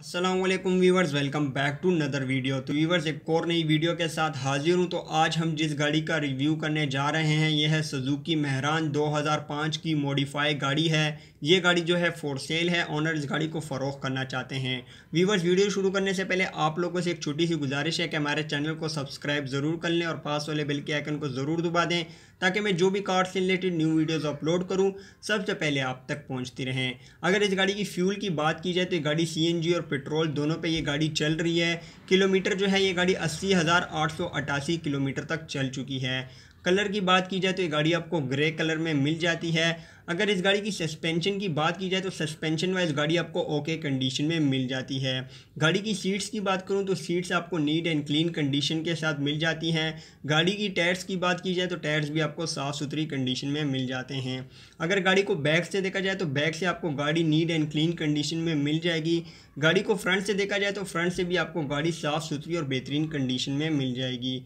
Aslam viewers welcome back to another video तो viewers एक और नई वीडियो के साथ हाजिर हूँ तो आज हम जिस गाड़ी का रिव्यू करने जा रहे हैं यह है सुजुकी महरान 2005 की मॉडिफाई गाड़ी है ये गाड़ी जो है फॉर सेल है ऑनर इस गाड़ी को फ़रोख़ करना चाहते हैं वीवर्स वीडियो शुरू करने से पहले आप लोगों से एक छोटी सी गुजारिश है कि हमारे चैनल को सब्सक्राइब ज़रूर कर लें और पास वाले बिल के आइकन को ज़रूर दबा दें ताकि मैं जो भी कार से रिलेटेड न्यू वीडियोस अपलोड करूं सबसे पहले आप तक पहुंचती रहें अगर इस गाड़ी की फ्यूल की बात की जाए तो ये गाड़ी सीएनजी और पेट्रोल दोनों पे ये गाड़ी चल रही है किलोमीटर जो है ये गाड़ी अस्सी किलोमीटर तक चल चुकी है कलर की बात की जाए तो ये गाड़ी आपको ग्रे कलर में मिल जाती है अगर इस गाड़ी की सस्पेंशन की बात की जाए तो सस्पेंशन वाइज गाड़ी आपको ओके कंडीशन में मिल जाती है गाड़ी की सीट्स की बात करूँ तो सीट्स आपको नीट एंड क्लीन कंडीशन के साथ मिल जाती हैं गाड़ी की टायर्स की बात की जाए तो टायर्स भी आपको साफ़ सुथरी कंडीशन में मिल जाते हैं अगर गाड़ी को बैक से देखा जाए तो बैक से आपको गाड़ी नीट एंड क्लीन कंडीशन में मिल जाएगी गाड़ी को फ्रंट से देखा जाए तो फ्रंट से भी आपको गाड़ी साफ़ सुथरी और बेहतरीन कंडीशन में मिल जाएगी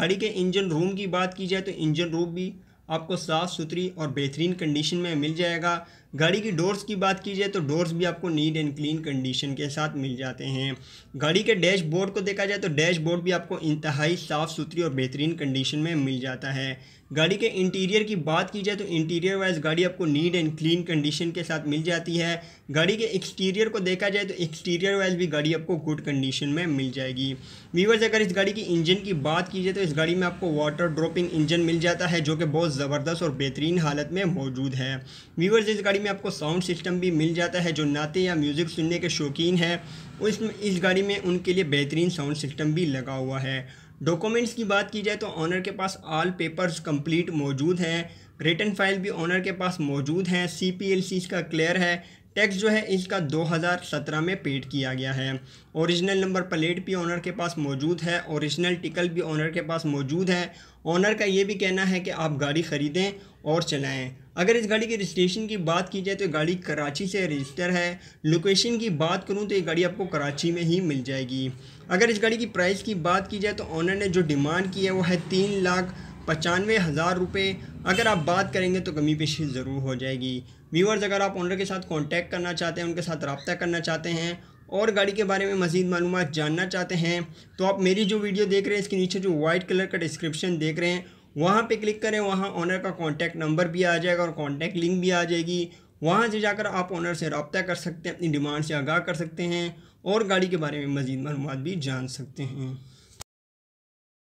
गाड़ी के इंजन रूम की बात की जाए तो इंजन रूम भी आपको साफ़ सुथरी और बेहतरीन कंडीशन में मिल जाएगा गाड़ी की डोर्स की बात की जाए तो डोर्स भी आपको नीट एंड क्लीन कंडीशन के साथ मिल जाते हैं गाड़ी के डैशबोर्ड को देखा जाए तो डैशबोर्ड भी आपको इंतहाई साफ़ सुथरी और बेहतरीन कंडीशन में मिल जाता है गाड़ी के इंटीरियर की बात की जाए तो इंटीरियर वाइज गाड़ी आपको नीट एंड क्लीन कंडीशन के साथ मिल जाती है गाड़ी के एक्सटीरियर को देखा जाए तो एक्सटीरियर वाइज भी गाड़ी आपको गुड कंडीशन में मिल जाएगी वीवर्स अगर इस गाड़ी की इंजन की बात की जाए तो इस गाड़ी में आपको वाटर ड्रॉपिंग इंजन मिल जाता है जो कि बहुत ज़बरदस्त और बेहतरीन हालत में मौजूद है वीवर्स इस गाड़ी में आपको साउंड सिस्टम भी मिल जाता है जो नाते या म्यूज़िक सुनने के शौकीन है उस इस गाड़ी में उनके लिए बेहतरीन साउंड सिस्टम भी लगा हुआ है डॉक्यूमेंट्स की बात की जाए तो ऑनर के पास ऑल पेपर्स कंप्लीट मौजूद हैं रिटर्न फाइल भी ऑनर के पास मौजूद हैं सी पी एल सी का क्लियर है टैक्स जो है इसका 2017 में पेड किया गया है ओरिजिनल नंबर प्लेट भी ओनर के पास मौजूद है ओरिजिनल टिकल भी ओनर के पास मौजूद है ओनर का ये भी कहना है कि आप गाड़ी ख़रीदें और चलाएं अगर इस गाड़ी के रजिस्ट्रेशन की बात की जाए तो गाड़ी कराची से रजिस्टर है लोकेशन की बात करूं तो ये गाड़ी आपको कराची में ही मिल जाएगी अगर इस गाड़ी की प्राइस की बात की जाए तो ऑनर ने जो डिमांड की है वो है तीन लाख पचानवे हज़ार रुपये अगर आप बात करेंगे तो कमी पेशी ज़रूर हो जाएगी व्यूअर्स अगर आप ऑनर के साथ कॉन्टैक्ट करना चाहते हैं उनके साथ रबता करना चाहते हैं और गाड़ी के बारे में मज़ीद मालूम जानना चाहते हैं तो आप मेरी जो वीडियो देख रहे हैं इसके नीचे जो वाइट कलर का डिस्क्रिप्शन देख रहे हैं वहाँ पे क्लिक करें वहाँ ऑनर का कॉन्टैक्ट नंबर भी आ जाएगा और कॉन्टैक्ट लिंक भी आ जाएगी वहाँ से जाकर आप ऑनर से रबता कर सकते हैं अपनी डिमांड से आगाह कर सकते हैं और गाड़ी के बारे में मज़ीद मालूम भी जान सकते हैं